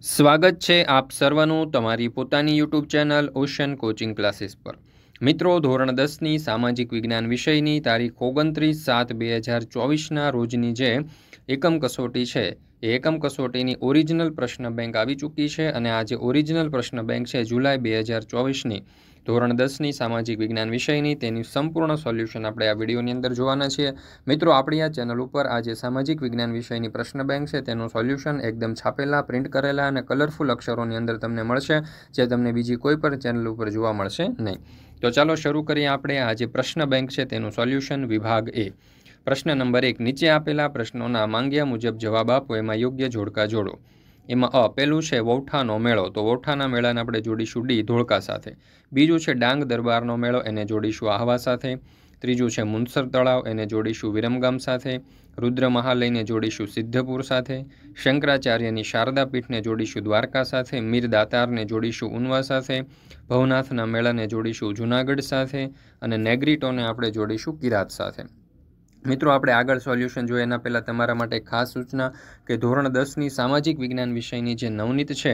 સ્વાગત છે આપ સર્વનું તમારી પોતાની YouTube channel Ocean Coaching Classes પર મિત્રો ધોરણ દસની સામાજિક વિજ્ઞાન વિષયની તારીખ ઓગણત્રીસ સાત બે હજાર ચોવીસના રોજની જે એકમ કસોટી છે એ એકમ કસોટીની ઓરિજિનલ પ્રશ્ન બેંક આવી ચૂકી છે અને આ જે ઓરિજિનલ પ્રશ્ન બેંક છે જુલાઈ બે હજાર ચોવીસની ધોરણ દસની સામાજિક વિજ્ઞાન વિષયની તેની સંપૂર્ણ સોલ્યુશન આપણે આ વિડીયોની અંદર જોવાના છીએ મિત્રો આપણી આ ચેનલ ઉપર આ જે સામાજિક વિજ્ઞાન વિષયની પ્રશ્ન બેંક છે તેનું સોલ્યુશન એકદમ છાપેલા પ્રિન્ટ કરેલા અને કલરફુલ અક્ષરોની અંદર તમને મળશે જે તમને બીજી કોઈ પણ ચેનલ ઉપર જોવા મળશે નહીં તો ચાલો શરૂ કરીએ આપણે આ જે પ્રશ્ન બેંક છે તેનું સોલ્યુશન વિભાગ એ પ્રશ્ન નંબર એક નીચે આપેલા પ્રશ્નોના માંગ્યા મુજબ જવાબ આપો એમાં યોગ્ય જોડકા જોડો એમાં અ પહેલું છે વૌઠાનો મેળો તો વૌઠાના મેળાને આપણે જોડીશું ડી ધોળકા સાથે બીજું છે ડાંગ દરબારનો મેળો એને જોડીશું આહવા સાથે ત્રીજું છે મુનસર તળાવ એને જોડીશું વિરમગામ સાથે રુદ્ર મહાલયને જોડીશું સિદ્ધપુર સાથે શંકરાચાર્યની શારદા પીઠને જોડીશું દ્વારકા સાથે મીર દાતારને જોડીશું ઉનવા સાથે ભવનાથના મેળાને જોડીશું જુનાગઢ સાથે અને નેગ્રીટોને આપણે જોડીશું કિરાત સાથે મિત્રો આપણે આગળ સોલ્યુશન જોઈએ એના પહેલાં તમારા માટે ખાસ સૂચના કે ધોરણ દસની સામાજિક વિજ્ઞાન વિષયની જે નવનીત છે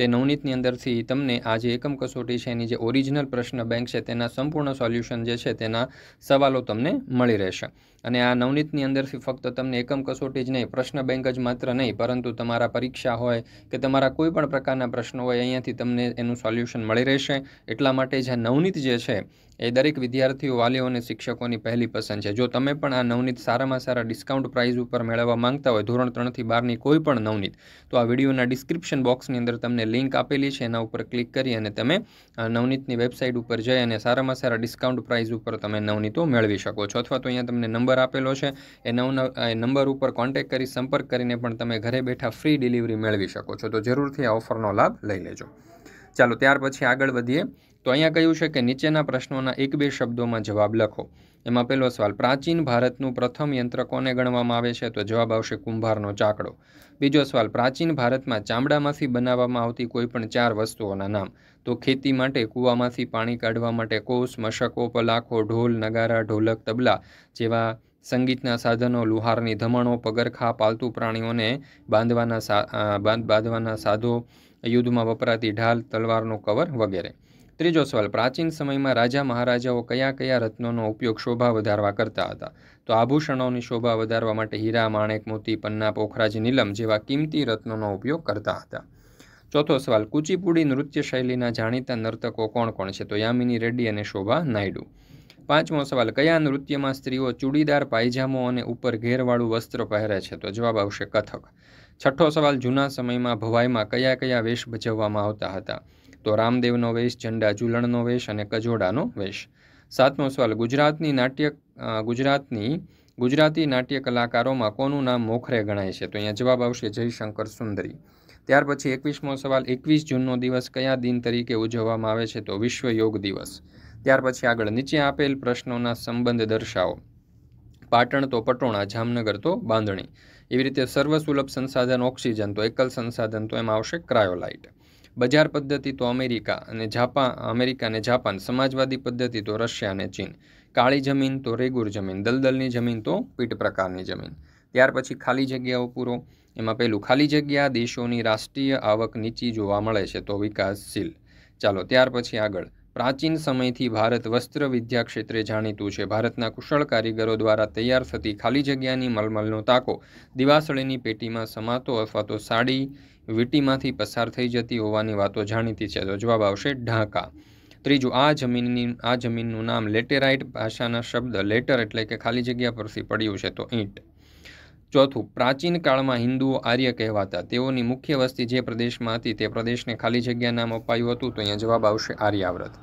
તે નવનીતની અંદરથી તમને આ જે એકમ કસોટી છે એની જે ઓરિજિનલ પ્રશ્ન બેંક છે તેના સંપૂર્ણ સોલ્યુશન જે છે તેના સવાલો તમને મળી રહેશે અને આ નવનીતની અંદરથી ફક્ત તમને એકમ કસોટી જ નહીં પ્રશ્ન બેંક જ માત્ર નહીં પરંતુ તમારા પરીક્ષા હોય કે તમારા કોઈ પણ પ્રકારના પ્રશ્નો હોય અહીંયાથી તમને એનું સોલ્યુશન મળી રહેશે એટલા માટે જે આ નવનીત જે છે એ દરેક વિદ્યાર્થીઓ વાલીઓ અને શિક્ષકોની પહેલી પસંદ છે જો તમે પણ આ નવનીત સારામાં સારા ડિસ્કાઉન્ટ પ્રાઇઝ ઉપર મેળવવા માંગતા હોય ધોરણ ત્રણથી બારની કોઈ પણ નવનીત તો આ વિડીયોના ડિસ્ક્રિપ્શન બોક્સની અંદર તમને લિંક આપેલી છે એના ઉપર ક્લિક કરી અને તમે નવનીતની વેબસાઇટ ઉપર જઈ અને સારામાં સારા ડિસ્કાઉન્ટ પ્રાઇઝ ઉપર તમે નવનીતો મેળવી શકો છો અથવા તો અહીંયા તમને નંબર નંબર આપેલો છે એ નવ નંબર ઉપર કોન્ટેક કરી સંપર્ક કરીને પણ તમે ઘરે બેઠા ફ્રી ડિલિવરી મેળવી શકો છો તો જરૂરથી આ ઓફરનો લાભ લઈ લેજો ચાલો ત્યાર પછી આગળ વધીએ તો અહીંયા કહ્યું છે કે નીચેના પ્રશ્નોના એક બે શબ્દોમાં જવાબ લખો એમાં પહેલો સવાલ પ્રાચીન ભારતનું પ્રથમ યંત્ર કોને ગણવામાં આવે છે તો જવાબ આવશે કુંભારનો ચાકડો બીજો સવાલ પ્રાચીન ભારતમાં ચામડામાંથી બનાવવામાં આવતી કોઈપણ ચાર વસ્તુઓના નામ તો ખેતી માટે કૂવામાંથી પાણી કાઢવા માટે કોસ મશકો પલાખો ઢોલ નગારા ઢોલક તબલા જેવા સંગીતના સાધનો લુહારની ધમણો પગરખા પાલતુ પ્રાણીઓને બાંધવાના બાંધવાના સાધો યુદ્ધમાં વપરાતી ઢાલ તલવારનો કવર વગેરે ત્રીજો સવાલ પ્રાચીન સમયમાં રાજા મહારાજાઓ કયા કયા રત્નોનો ઉપયોગ શોભા વધારવા કરતા હતા તો આભૂષણોની શોભા વધારવા માટે હીરા માણેક મોતી પન્ના પોખરાજ નીલમ જેવા કિંમતી રત્નોનો ઉપયોગ કરતા હતા ચોથો સવાલ કુચીપુડી નૃત્ય શૈલીના જાણીતા નર્તકો કોણ કોણ છે તો યામિની રેડ્ડી અને શોભા નાયડુ પાંચમો સવાલ કયા નૃત્યમાં સ્ત્રીઓ ચૂડીદાર પાયજામો અને ઉપર ઘેરવાળું વસ્ત્ર પહેરે છે તો જવાબ આવશે કથક છઠ્ઠો સવાલ જૂના સમયમાં ભવાઈમાં કયા કયા વેશ ભજવવામાં આવતા હતા તો રામદેવનો વેશ ઝંડા ઝૂલણનો વેશ અને કજોડાનો વેશ સાતમો સવાલ ગુજરાતની નાટ્ય ગુજરાતની ગુજરાતી નાટ્ય કલાકારોમાં કોનું નામ મોખરે ગણાય છે તો અહીંયા જવાબ આવશે જયશંકર સુંદરી ત્યાર પછી એકવીસમો સવાલ એકવીસ જૂનનો દિવસ કયા દિન તરીકે ઉજવવામાં આવે છે તો વિશ્વ યોગ દિવસ ત્યાર પછી આગળ નીચે આપેલ પ્રશ્નોના સંબંધ દર્શાવો પાટણ તો પટોણા જામનગર તો બાંધણી એવી રીતે સર્વસુલભ સંસાધન ઓક્સિજન તો એકલ સંસાધન તો એમાં આવશે ક્રાયોલાઇટ બજાર પદ્ધતિ તો અમેરિકા અને જાપાન અમેરિકા અને જાપાન સમાજવાદી પદ્ધતિ તો રશિયા અને ચીન કાળી જમીન તો રેગુર જમીન દલદલની જમીન તો પીટ પ્રકારની જમીન ત્યાર પછી ખાલી જગ્યાઓ પૂરો એમાં પહેલું ખાલી જગ્યા દેશોની રાષ્ટ્રીય આવક નીચી જોવા મળે છે તો વિકાસશીલ ચાલો ત્યાર પછી આગળ પ્રાચીન સમયથી ભારત વસ્ત્ર વિદ્યા ક્ષેત્રે જાણીતું છે ભારતના કુશળ કારીગરો દ્વારા તૈયાર થતી ખાલી જગ્યાની મલમલનો તાકો દિવાસળીની પેટીમાં સમાતો અથવા તો સાડી વીટીમાંથી પસાર થઈ જતી હોવાની વાતો જાણીતી છે તો જવાબ આવશે ઢાંકા ત્રીજું આ જમીનની આ જમીનનું નામ લેટેરાઇટ ભાષાના શબ્દ લેટર એટલે કે ખાલી જગ્યા પરથી પડ્યું છે તો ઈંટ ચોથું પ્રાચીન કાળમાં હિન્દુઓ આર્ય કહેવાતા તેઓની મુખ્ય વસ્તી જે પ્રદેશમાં હતી તે પ્રદેશને ખાલી જગ્યા નામ અપાયું હતું તો અહીંયા જવાબ આવશે આર્યાવ્રત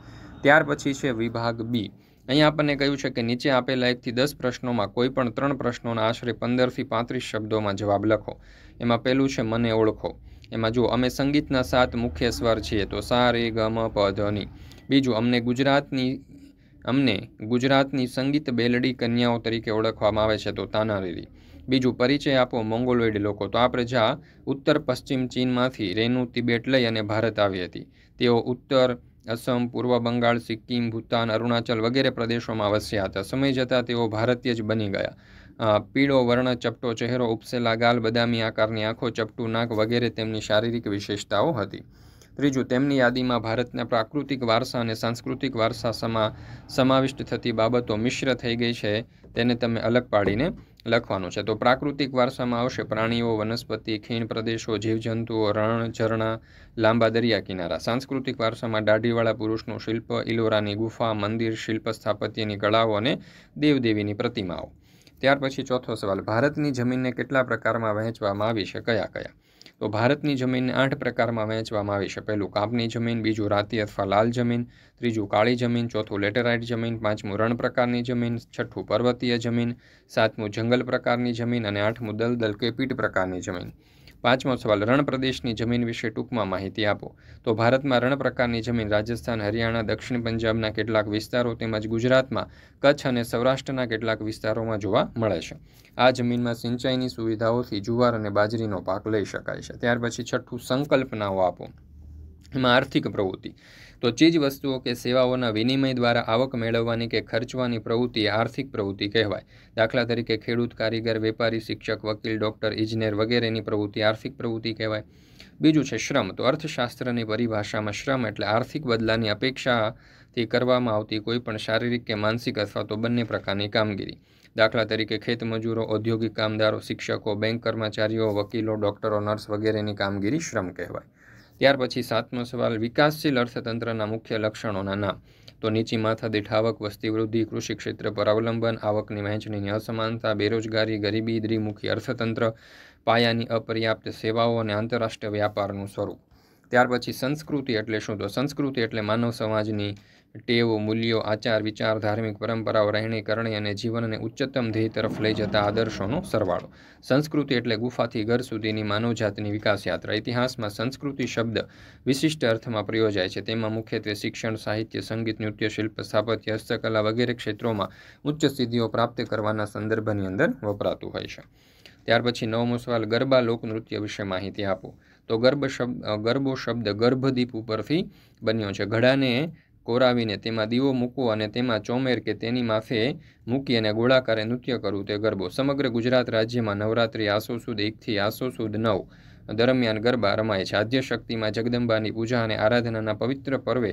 ત્યાર પછી છે વિભાગ બી અહીંયા આપણને કહ્યું છે કે નીચે આપેલા એકથી દસ પ્રશ્નોમાં કોઈ પણ ત્રણ પ્રશ્નોના આશરે પંદરથી પાંત્રીસ શબ્દોમાં જવાબ લખો એમાં પહેલું છે મને ઓળખો એમાં જો અમે સંગીતના સાત મુખ્ય સ્વર છીએ તો સા રે ગ મ પ ધ બીજું અમને ગુજરાતની અમને ગુજરાતની સંગીત બેલડી કન્યાઓ તરીકે ઓળખવામાં આવે છે તો તાનારીરી બીજું પરિચય આપો મોંગોલોઇડ લોકો તો આ પ્રજા ઉત્તર પશ્ચિમ ચીનમાંથી રેનુ તિબેટ લઈ અને ભારત આવી હતી તેઓ ઉત્તર અસમ પૂર્વ બંગાળ સિક્કિમ ભૂતાન અરુણાચલ વગેરે પ્રદેશોમાં વસ્યા હતા સમય જતાં તેઓ ભારતીય જ બની ગયા પીળો વર્ણ ચપટો ચહેરો ઉપસેલા ગાલ બદામી આકારની આંખો ચપટું નાક વગેરે તેમની શારીરિક વિશેષતાઓ હતી ત્રીજું તેમની યાદીમાં ભારતના પ્રાકૃતિક વારસા અને સાંસ્કૃતિક વારસા સમા સમાવિષ્ટ થતી બાબતો મિશ્ર થઈ ગઈ છે તેને તમે અલગ પાડીને લખવાનું છે તો પ્રાકૃતિક વારસામાં આવશે પ્રાણીઓ વનસ્પતિ ખીણ પ્રદેશો જીવજંતુઓ રણ ઝરણા લાંબા દરિયા કિનારા સાંસ્કૃતિક વારસામાં દાઢીવાળા પુરુષનું શિલ્પ ઇલોરાની ગુફા મંદિર શિલ્પ સ્થાપત્યની કળાઓ અને દેવદેવીની પ્રતિમાઓ ત્યાર પછી ચોથો સવાલ ભારતની જમીનને કેટલા પ્રકારમાં વહેંચવામાં આવી છે કયા કયા તો ભારતની જમીનને આઠ પ્રકારમાં વહેંચવામાં આવી છે પહેલું કાપની જમીન બીજું રાતી અથવા લાલ જમીન ત્રીજું કાળી જમીન ચોથું લેટેરાઇટ જમીન પાંચમું રણ પ્રકારની જમીન છઠ્ઠું પર્વતીય જમીન સાતમું જંગલ પ્રકારની જમીન અને આઠમું દલદલ કે પીટ પ્રકારની જમીન પાંચમો સવાલ રણ પ્રદેશની જમીન વિશે ટૂંકમાં માહિતી આપો તો ભારતમાં રણ પ્રકારની જમીન રાજસ્થાન હરિયાણા દક્ષિણ પંજાબના કેટલાક વિસ્તારો તેમજ ગુજરાતમાં કચ્છ અને સૌરાષ્ટ્રના કેટલાક વિસ્તારોમાં જોવા મળે છે આ જમીનમાં સિંચાઈની સુવિધાઓથી જુવાર અને બાજરીનો પાક લઈ શકાય છે ત્યાર પછી છઠ્ઠું સંકલ્પનાઓ આપો એમાં આર્થિક પ્રવૃત્તિ તો ચીજ વસ્તુઓ કે સેવાઓના વિનિમય દ્વારા આવક મેળવવાની કે ખર્ચવાની પ્રવૃત્તિ આર્થિક પ્રવૃત્તિ કહેવાય દાખલા તરીકે ખેડૂત કારીગર વેપારી શિક્ષક વકીલ ડૉક્ટર ઇજનેર વગેરેની પ્રવૃત્તિ આર્થિક પ્રવૃત્તિ કહેવાય બીજું છે શ્રમ તો અર્થશાસ્ત્રની પરિભાષામાં શ્રમ એટલે આર્થિક બદલાની અપેક્ષાથી કરવામાં આવતી કોઈપણ શારીરિક કે માનસિક અથવા તો બંને પ્રકારની કામગીરી દાખલા તરીકે ખેતમજૂરો ઔદ્યોગિક કામદારો શિક્ષકો બેંક કર્મચારીઓ વકીલો ડૉક્ટરો નર્સ વગેરેની કામગીરી શ્રમ કહેવાય ત્યાર પછી સાતમો સવાલ વિકાસશીલ અર્થતંત્રના મુખ્ય લક્ષણોના નામ તો નીચી માથા આવક વસ્તી વૃદ્ધિ કૃષિ ક્ષેત્ર પર અવલંબન આવકની વહેંચણીની અસમાનતા બેરોજગારી ગરીબી દ્વિમુખી અર્થતંત્ર પાયાની અપર્યાપ્ત સેવાઓ અને આંતરરાષ્ટ્રીય વ્યાપારનું સ્વરૂપ ત્યાર પછી સંસ્કૃતિ એટલે શું તો સંસ્કૃતિ એટલે માનવ સમાજની ટેવો મૂલ્યો આચાર વિચાર ધાર્મિક પરંપરાઓ રહેણી કરણી અને જીવનને ઉચ્ચતમ ધ્યેય તરફ લઈ જતા આદર્શોનો સરવાળો સંસ્કૃતિ એટલે ગુફાથી ઘર સુધીની માનવજાતની વિકાસ યાત્રા ઇતિહાસમાં સંસ્કૃતિ શબ્દ વિશિષ્ટ અર્થમાં પ્રયોજાય છે તેમાં મુખ્યત્વે શિક્ષણ સાહિત્ય સંગીત નૃત્ય શિલ્પ સ્થાપત્ય હસ્તકલા વગેરે ક્ષેત્રોમાં ઉચ્ચ સિદ્ધિઓ પ્રાપ્ત કરવાના સંદર્ભની અંદર વપરાતું હોય છે ત્યાર પછી નવમો સવાલ ગરબા લોકનૃત્ય વિશે માહિતી આપો તો ગર્ભ શબ્દ ગરબો શબ્દ ગર્ભદીપ ઉપરથી બન્યો છે ઘડાને કોરાવીને તેમાં દીવો મૂકવો અને તેમાં ચોમેર કે તેની માફે મૂકી અને ગોળાકારે નૃત્ય કરવું તે ગરબો સમગ્ર ગુજરાત રાજ્યમાં નવરાત્રિ આસો સુદ એકથી આસો સુદ નવ દરમિયાન ગરબા રમાય છે આદ્ય શક્તિમાં જગદંબાની પૂજા અને આરાધનાના પવિત્ર પર્વે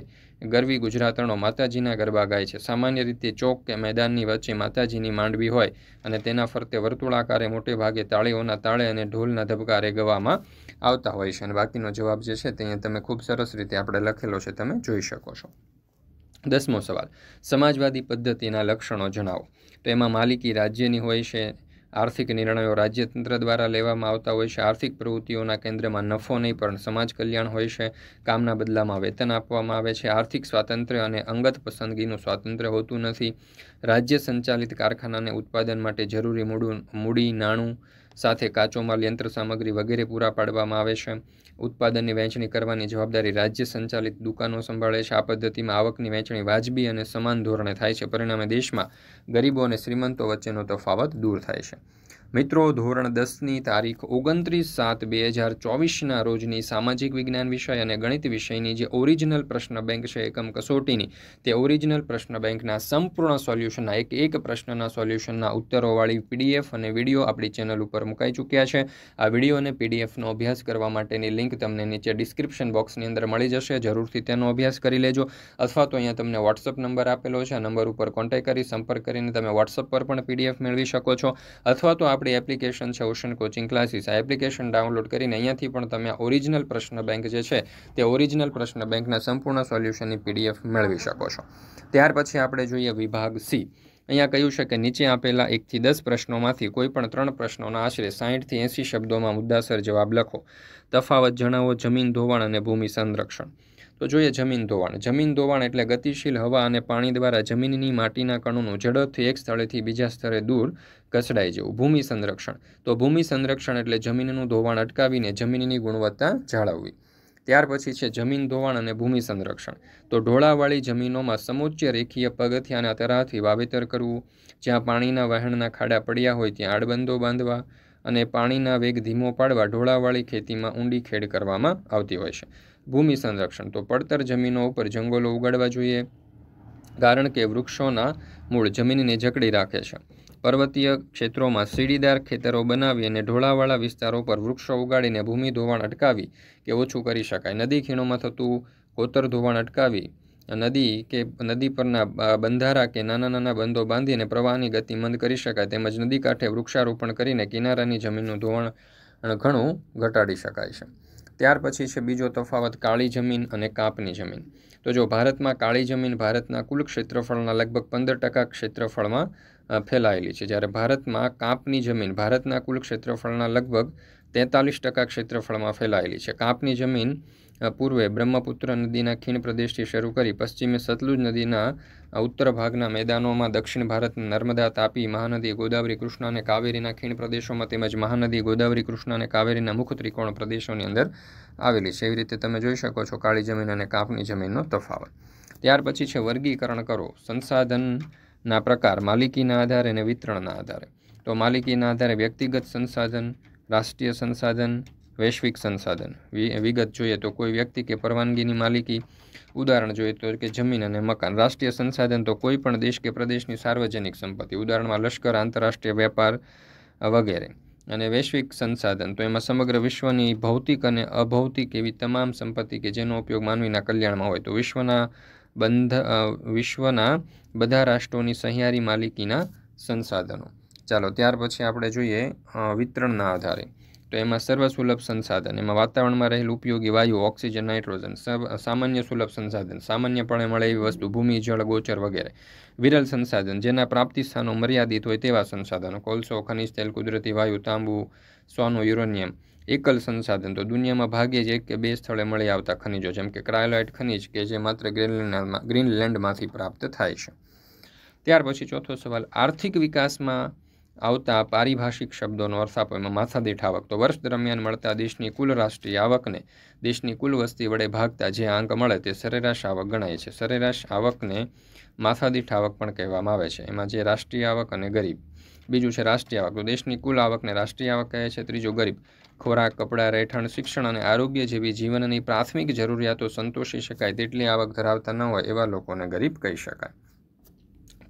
ગરવી ગુજરાતણો માતાજીના ગરબા ગાય છે સામાન્ય રીતે ચોક કે મેદાનની વચ્ચે માતાજીની માંડવી હોય અને તેના ફરતે વર્તુળાકારે મોટે ભાગે તાળીઓના તાળે અને ઢોલના ધબકારે ગવામાં આવતા હોય છે અને બાકીનો જવાબ જે છે તે તમે ખૂબ સરસ રીતે આપણે લખેલો છે તમે જોઈ શકો છો દસમો સવાલ સમાજવાદી પદ્ધતિના લક્ષણો જણાવો તો એમાં માલિકી રાજ્યની હોય છે આર્થિક નિર્ણયો રાજ્યતંત્ર દ્વારા લેવામાં આવતા હોય છે આર્થિક પ્રવૃત્તિઓના કેન્દ્રમાં નફો નહીં પણ સમાજ કલ્યાણ હોય છે કામના બદલામાં વેતન આપવામાં આવે છે આર્થિક સ્વાતંત્ર્ય અને અંગત પસંદગીનું સ્વાતંત્ર્ય હોતું નથી રાજ્ય સંચાલિત કારખાનાને ઉત્પાદન માટે જરૂરી મૂડું મૂડી નાણું સાથે કાચો માલ યંત્ર સામગ્રી વગેરે પૂરા પાડવામાં આવે છે ઉત્પાદનની વહેંચણી કરવાની જવાબદારી રાજ્ય સંચાલિત દુકાનો સંભાળે છે આ પદ્ધતિમાં આવકની વહેંચણી વાજબી અને સમાન ધોરણે થાય છે પરિણામે દેશમાં ગરીબો અને શ્રીમંતો વચ્ચેનો તફાવત દૂર થાય છે મિત્રો ધોરણ દસની તારીખ ઓગણત્રીસ સાત બે હજાર ચોવીસના રોજની સામાજિક વિજ્ઞાન વિષય અને ગણિત વિષયની જે ઓરિજિનલ પ્રશ્ન બેંક છે એકમ કસોટીની તે ઓરિજિનલ પ્રશ્ન બેંકના સંપૂર્ણ સોલ્યુશનના એક એક પ્રશ્નના સોલ્યુશનના ઉત્તરોવાળી પીડીએફ અને વિડીયો આપણી ચેનલ ઉપર મુકાઈ ચૂક્યા છે આ વિડીયો અને પીડીએફનો અભ્યાસ કરવા માટેની લિંક તમને નીચે ડિસ્ક્રિપ્શન બોક્સની અંદર મળી જશે જરૂરથી તેનો અભ્યાસ કરી લેજો અથવા તો અહીંયા તમને વોટ્સઅપ નંબર આપેલો છે આ નંબર ઉપર કોન્ટેક્ટ કરી સંપર્ક કરીને તમે વોટ્સઅપ પર પણ પીડીએફ મેળવી શકો છો અથવા તો આપ આપણી એપ્લિકેશન છે ઓશન કોચિંગ ક્લાસીસ આ એપ્લિકેશન ડાઉનલોડ કરીને અહીંયાથી પણ તમે ઓરિજિનલ પ્રશ્ન બેંક જે છે તે ઓરિજિનલ પ્રશ્ન બેંકના સંપૂર્ણ સોલ્યુશનની પીડીએફ મેળવી શકો છો ત્યાર પછી આપણે જોઈએ વિભાગ સી અહીંયા કહ્યું છે કે નીચે આપેલા એકથી દસ પ્રશ્નોમાંથી કોઈપણ ત્રણ પ્રશ્નોના આશરે સાહીઠથી એંસી શબ્દોમાં મુદ્દાસર જવાબ લખો તફાવત જણાવો જમીન ધોવાણ અને ભૂમિ સંરક્ષણ તો જોઈએ જમીન ધોવાણ જમીન ધોવાણ એટલે ગતિશીલ હવા અને પાણી દ્વારા જમીનની માટીના કણોનું ઝડપથી એક સ્થળેથી બીજા સ્થળે દૂર ઘસડાઈ જવું ભૂમિ સંરક્ષણ તો ભૂમિ સંરક્ષણ એટલે જમીનનું ધોવાણ અટકાવીને જમીનની ગુણવત્તા જાળવવી ત્યાર પછી છે જમીન ધોવાણ અને ભૂમિ સંરક્ષણ તો ઢોળાવાળી જમીનોમાં સમુચ્ચ રેખીય પગથિયાના તરાહથી વાવેતર કરવું જ્યાં પાણીના વહેણના ખાડા પડ્યા હોય ત્યાં આડબંધો બાંધવા અને પાણીના વેગ ધીમો પાડવા ઢોળાવાળી ખેતીમાં ઊંડી ખેડ કરવામાં આવતી હોય છે ભૂમિ સંરક્ષણ તો પડતર જમીનો ઉપર જંગલો ઉગાડવા જોઈએ કારણ કે વૃક્ષોના મૂળ જમીનને જકડી રાખે છે પર્વતીય ક્ષેત્રોમાં સીડીદાર ખેતરો બનાવી અને ઢોળાવાળા વિસ્તારો પર વૃક્ષો ઉગાડીને ભૂમિ ધોવાણ અટકાવી કે ઓછું કરી શકાય નદી ખીણોમાં થતું કોતર ધોવાણ અટકાવી નદી કે નદી પરના બંધારા કે નાના નાના બંધો બાંધીને પ્રવાહની ગતિ મંદ કરી શકાય તેમજ નદી કાંઠે વૃક્ષારોપણ કરીને કિનારાની જમીનનું ધોવાણ ઘણું ઘટાડી શકાય છે ત્યાર પછી છે બીજો તફાવત કાળી જમીન અને કાપની જમીન તો જો ભારતમાં કાળી જમીન ભારતના કુલ ક્ષેત્રફળના લગભગ પંદર ટકા ક્ષેત્રફળમાં ફેલાયેલી છે જ્યારે ભારતમાં કાપની જમીન ભારતના કુલ ક્ષેત્રફળના લગભગ તેતાલીસ ટકા ક્ષેત્રફળમાં ફેલાયેલી છે કાપની જમીન પૂર્વે બ્રહ્મપુત્ર નદીના ખીણ પ્રદેશથી શરૂ કરી પશ્ચિમે સતલુજ નદીના ઉત્તર ભાગના મેદાનોમાં દક્ષિણ ભારત નર્મદા તાપી મહાનદી ગોદાવરી કૃષ્ણ અને કાવેરીના ખીણ પ્રદેશોમાં તેમજ મહાનદી ગોદાવરી કૃષ્ણ અને કાવેરીના મુખ ત્રિકોણ પ્રદેશોની અંદર આવેલી છે એવી રીતે તમે જોઈ શકો છો કાળી જમીન અને કાપની જમીનનો તફાવત ત્યાર પછી છે વર્ગીકરણ કરો સંસાધનના પ્રકાર માલિકીના આધારે અને વિતરણના આધારે તો માલિકીના આધારે વ્યક્તિગત સંસાધન રાષ્ટ્રીય સંસાધન વૈશ્વિક સંસાધન વિગત જોઈએ તો કોઈ વ્યક્તિ કે પરવાનગીની માલિકી ઉદાહરણ જોઈએ તો કે જમીન અને મકાન રાષ્ટ્રીય સંસાધન તો કોઈ પણ દેશ કે પ્રદેશની સાર્વજનિક સંપત્તિ ઉદાહરણમાં લશ્કર આંતરરાષ્ટ્રીય વેપાર વગેરે અને વૈશ્વિક સંસાધન તો એમાં સમગ્ર વિશ્વની ભૌતિક અને અભૌતિક એવી તમામ સંપત્તિ કે જેનો ઉપયોગ માનવીના કલ્યાણમાં હોય તો વિશ્વના બંધ વિશ્વના બધા રાષ્ટ્રોની સહિયારી માલિકીના સંસાધનો ચાલો ત્યાર પછી આપણે જોઈએ વિતરણના આધારે તો એમાં સર્વ સુલભ સંસાધન એમાં વાતાવરણમાં રહેલ ઉપયોગી વાયુ ઓક્સિજન નાઇટ્રોજન સામાન્ય સુલભ સંસાધન સામાન્યપણે મળે એવી વસ્તુ ભૂમિ જળ ગોચર વગેરે વિરલ સંસાધન જેના પ્રાપ્તિ સ્થાનો મર્યાદિત હોય તેવા સંસાધનો કોલસો ખનિજ તેલ કુદરતી વાયુ તાંબુ સોનું યુરેનિયમ એકલ સંસાધન તો દુનિયામાં ભાગે જ એક કે બે સ્થળે મળી આવતા ખનિજો જેમ કે ક્રાયોલાઇટ ખનિજ કે જે માત્ર ગ્રીનલેન્ડમાં ગ્રીનલેન્ડમાંથી પ્રાપ્ત થાય છે ત્યાર પછી ચોથો સવાલ આર્થિક વિકાસમાં આવતા પારિભાષિક શબ્દોનો અર્થ આપો એમાં માથાદીઠ આવક તો વર્ષ દરમિયાન મળતા દેશની કુલ રાષ્ટ્રીય આવકને દેશની કુલ વસ્તી વડે ભાગતા જે આંક મળે તે સરેરાશ આવક ગણાય છે સરેરાશ આવકને માથાદીઠ આવક પણ કહેવામાં આવે છે એમાં જે રાષ્ટ્રીય આવક અને ગરીબ બીજું છે રાષ્ટ્રીય આવક તો દેશની કુલ આવકને રાષ્ટ્રીય આવક કહે છે ત્રીજો ગરીબ ખોરાક કપડાં રહેઠાણ શિક્ષણ અને આરોગ્ય જેવી જીવનની પ્રાથમિક જરૂરિયાતો સંતોષી શકાય તેટલી આવક ધરાવતા ન હોય એવા લોકોને ગરીબ કહી શકાય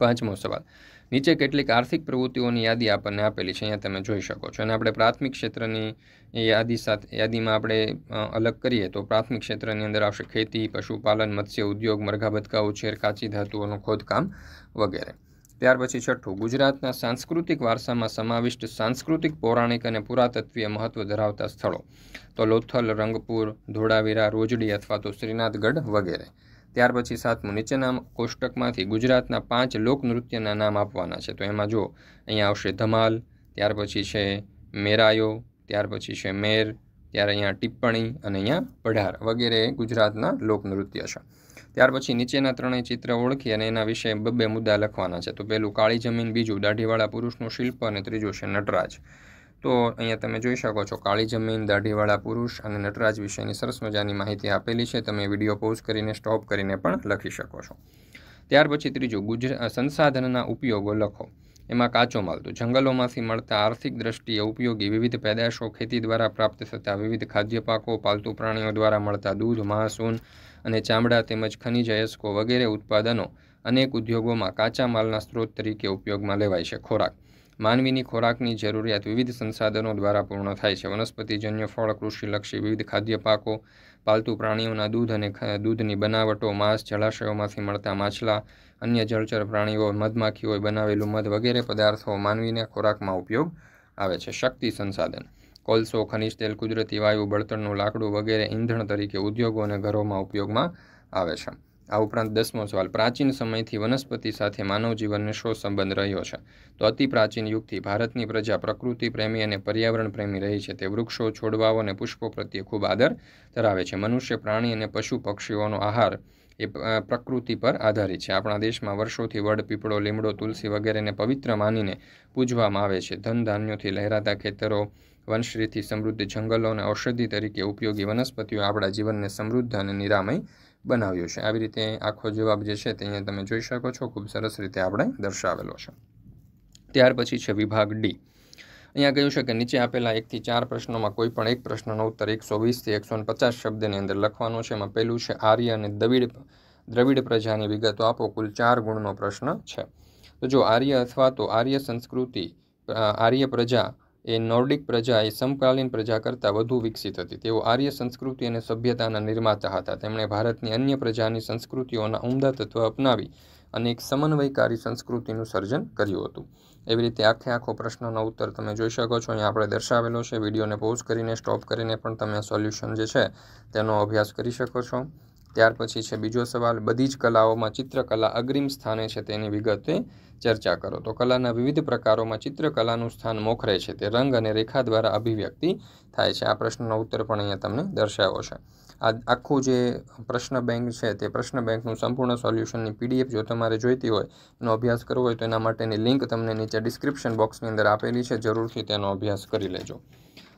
પાંચમો સવાલ નીચે કેટલીક આર્થિક પ્રવૃત્તિઓની યાદી આપણને આપેલી છે અહીંયા તમે જોઈ શકો છો અને આપણે પ્રાથમિક ક્ષેત્રની યાદી સાથે યાદીમાં આપણે અલગ કરીએ તો પ્રાથમિક ક્ષેત્રની અંદર આવશે ખેતી પશુપાલન મત્સ્ય ઉદ્યોગ મરઘા બતકા ઉછેર કાચી ધાતુઓનું ખોદકામ વગેરે ત્યાર પછી છઠ્ઠું ગુજરાતના સાંસ્કૃતિક વારસામાં સમાવિષ્ટ સાંસ્કૃતિક પૌરાણિક અને પુરાતત્વીય મહત્વ ધરાવતા સ્થળો તો લોથલ રંગપુર ધોળાવીરા રોજડી અથવા તો શ્રીનાથગઢ વગેરે ત્યાર પછી સાતમું નીચેના કોષ્ટકમાંથી ગુજરાતના પાંચ લોકનૃત્યના નામ આપવાના છે તો એમાં જો અહીંયા આવશે ધમાલ ત્યાર પછી છે મેરાયો ત્યાર પછી છે મેર ત્યારે અહીંયા ટિપ્પણી અને અહીંયા પઢાર વગેરે ગુજરાતના લોકનૃત્ય છે ત્યાર પછી નીચેના ત્રણેય ચિત્ર ઓળખી અને એના વિશે બબ્બે મુદ્દા લખવાના છે તો પહેલું કાળી જમીન બીજું દાઢીવાળા પુરુષનું શિલ્પ અને ત્રીજું છે નટરાજ તો અહીંયા તમે જોઈ શકો છો કાળી જમીન દાઢીવાળા પુરુષ અને નટરાજ વિશેની સરસ મજાની માહિતી આપેલી છે તમે વિડીયો પોઝ કરીને સ્ટોપ કરીને પણ લખી શકો છો ત્યાર પછી ત્રીજું ગુજરાત સંસાધનના ઉપયોગો લખો એમાં કાચો માલ તો જંગલોમાંથી મળતા આર્થિક દ્રષ્ટિએ ઉપયોગી વિવિધ પેદાશો ખેતી દ્વારા પ્રાપ્ત થતા વિવિધ ખાદ્ય પાકો પાલતુ પ્રાણીઓ દ્વારા મળતા દૂધ માંસ અને ચામડા તેમજ ખનિજ અયસ્કો વગેરે ઉત્પાદનો અનેક ઉદ્યોગોમાં કાચા માલના સ્ત્રોત તરીકે ઉપયોગમાં લેવાય છે ખોરાક માનવીની ખોરાકની જરૂરિયાત વિવિધ સંસાધનો દ્વારા પૂર્ણ થાય છે વનસ્પતિજન્ય ફળ કૃષિલક્ષી વિવિધ ખાદ્ય પાકો પાલતુ પ્રાણીઓના દૂધ અને દૂધની બનાવટો માંસ જળાશયોમાંથી મળતા માછલા અન્ય જળચર પ્રાણીઓ મધમાખીઓએ બનાવેલું મધ વગેરે પદાર્થો માનવીના ખોરાકમાં ઉપયોગ આવે છે શક્તિ સંસાધન કોલસો ખનિજ તેલ કુદરતી વાયુ બળતણનું લાકડું વગેરે ઈંધણ તરીકે ઉદ્યોગો અને ઘરોમાં ઉપયોગમાં આવે છે આ ઉપરાંત દસમો સવાલ પ્રાચીન સમયથી વનસ્પતિ સાથે માનવ જીવનને શો સંબંધ રહ્યો છે તો અતિ પ્રાચીન યુગથી ભારતની પ્રજા પ્રકૃતિ પ્રેમી અને પર્યાવરણ પ્રેમી રહી છે તે વૃક્ષો છોડવાઓ અને પુષ્પો પ્રત્યે ખૂબ આદર ધરાવે છે મનુષ્ય પ્રાણી અને પશુ પક્ષીઓનો આહાર એ પ્રકૃતિ પર આધારિત છે આપણા દેશમાં વર્ષોથી વડ પીપળો લીમડો તુલસી વગેરેને પવિત્ર માનીને પૂજવામાં આવે છે ધન ધાન્યોથી લહેરાતા ખેતરો વનશ્રીથી સમૃદ્ધ જંગલો અને ઔષધિ તરીકે ઉપયોગી વનસ્પતિઓ આપણા જીવનને સમૃદ્ધ અને નિરામય બનાવ્યું છે આવી રીતે આખો જવાબ જે છે તે અહીંયા તમે જોઈ શકો છો ખૂબ સરસ રીતે આપણે દર્શાવેલો છે ત્યાર પછી છે વિભાગ ડી અહીંયા કહ્યું છે કે નીચે આપેલા એકથી ચાર પ્રશ્નોમાં કોઈ પણ એક પ્રશ્નનો ઉત્તર એકસો વીસથી એકસો પચાસ શબ્દની અંદર લખવાનો છે એમાં પહેલું છે આર્ય અને દ્રવિડ દ્રવિડ પ્રજાની વિગતો આપો કુલ ચાર ગુણનો પ્રશ્ન છે તો જો આર્ય અથવા તો આર્ય સંસ્કૃતિ આર્ય પ્રજા એ નોર્ડિક પ્રજા એ સમકાલીન પ્રજા કરતાં વધુ વિકસિત હતી તેઓ આર્ય સંસ્કૃતિ અને સભ્યતાના નિર્માતા હતા તેમણે ભારતની અન્ય પ્રજાની સંસ્કૃતિઓના ઉમદા તત્વ અપનાવી અને એક સમન્વયકારી સંસ્કૃતિનું સર્જન કર્યું હતું એવી રીતે આખે આખો પ્રશ્નનો ઉત્તર તમે જોઈ શકો છો અહીંયા આપણે દર્શાવેલો છે વિડીયોને પોઝ કરીને સ્ટોપ કરીને પણ તમે સોલ્યુશન જે છે તેનો અભ્યાસ કરી શકો છો ત્યાર પછી છે બીજો સવાલ બધી જ કલાઓમાં ચિત્રકલા અગ્રિમ સ્થાને છે તેની વિગતે ચર્ચા કરો તો કલાના વિવિધ પ્રકારોમાં ચિત્રકલાનું સ્થાન મોખરે છે તે રંગ અને રેખા દ્વારા અભિવ્યક્તિ થાય છે આ પ્રશ્નનો ઉત્તર પણ અહીંયા તમને દર્શાવ્યો છે આ આખું જે પ્રશ્ન બેંક છે તે પ્રશ્ન બેંકનું સંપૂર્ણ સોલ્યુશનની પીડીએફ જો તમારે જોઈતી હોય એનો અભ્યાસ કરવો હોય તો એના માટેની લિંક તમને નીચે ડિસ્ક્રિપ્શન બોક્સની અંદર આપેલી છે જરૂરથી તેનો અભ્યાસ કરી લેજો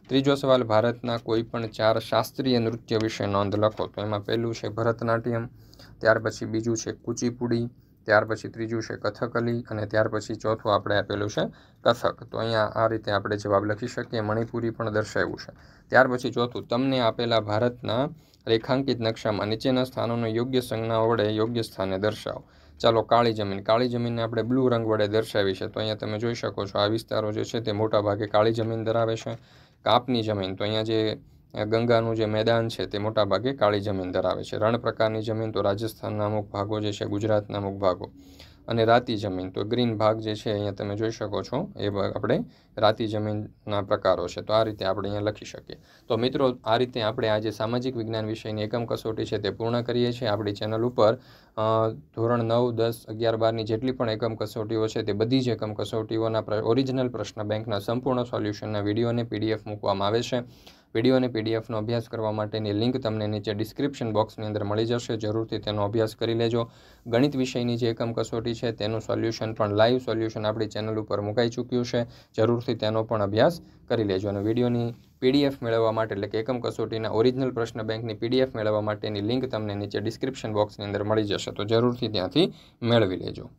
ત્રીજો સવાલ ભારતના કોઈપણ ચાર શાસ્ત્રીય નૃત્ય વિશે નોંધ લખો તો એમાં પહેલું છે ભરતનાટ્યમ ત્યાર પછી બીજું છે કુચીપુડી ત્યાર પછી ત્રીજું છે કથકલી અને ત્યાર પછી ચોથું આપણે આપેલું છે કથક તો અહીંયા આ રીતે આપણે જવાબ લખી શકીએ મણિપુરી પણ દર્શાવ્યું છે ત્યાર પછી ચોથું તમને આપેલા ભારતના રેખાંકિત નકશામાં નીચેના સ્થાનોનો યોગ્ય સંજ્ઞા વડે યોગ્ય સ્થાને દર્શાવો ચાલો કાળી જમીન કાળી જમીનને આપણે બ્લુ રંગ વડે દર્શાવી છે તો અહીંયા તમે જોઈ શકો છો આ વિસ્તારો જે છે તે મોટાભાગે કાળી જમીન ધરાવે છે કાપની જમીન તો અહીંયા જે ગંગાનું જે મેદાન છે તે મોટાભાગે કાળી જમીન ધરાવે છે રણ પ્રકારની જમીન તો રાજસ્થાનના અમુક ભાગો જે છે ગુજરાતના અમુક ભાગો અને રાતી જમીન તો ગ્રીન ભાગ જે છે અહીંયા તમે જોઈ શકો છો એ આપણે રાતી જમીનના પ્રકારો છે તો આ રીતે આપણે અહીંયા લખી શકીએ તો મિત્રો આ રીતે આપણે આજે સામાજિક વિજ્ઞાન વિષયની એકમ કસોટી છે તે પૂર્ણ કરીએ છીએ આપણી ચેનલ ઉપર ધોરણ નવ દસ અગિયાર બારની જેટલી પણ એકમ કસોટીઓ છે તે બધી જ એકમ કસોટીઓના ઓરિજિનલ પ્રશ્ન બેંકના સંપૂર્ણ સોલ્યુશનના વિડીયોને પીડીએફ મૂકવામાં આવે છે પીડીઓ અને પીડીએફનો અભ્યાસ કરવા માટેની લિંક તમને નીચે ડિસ્ક્રિપ્શન બોક્સની અંદર મળી જશે જરૂરથી તેનો અભ્યાસ કરી લેજો ગણિત વિષયની જે એકમ કસોટી છે તેનું સોલ્યુશન પણ લાઈવ સોલ્યુશન આપણી ચેનલ ઉપર મુકાઈ ચૂક્યું છે જરૂરથી તેનો પણ અભ્યાસ કરી લેજો અને વિડીયોની પીડીએફ મેળવવા માટે એટલે કે એકમ કસોટીના ઓરિજિનલ પ્રશ્ન બેંકની પીડીએફ મેળવવા માટેની લિંક તમને નીચે ડિસ્ક્રિપ્શન બોક્સની અંદર મળી જશે તો જરૂરથી ત્યાંથી મેળવી લેજો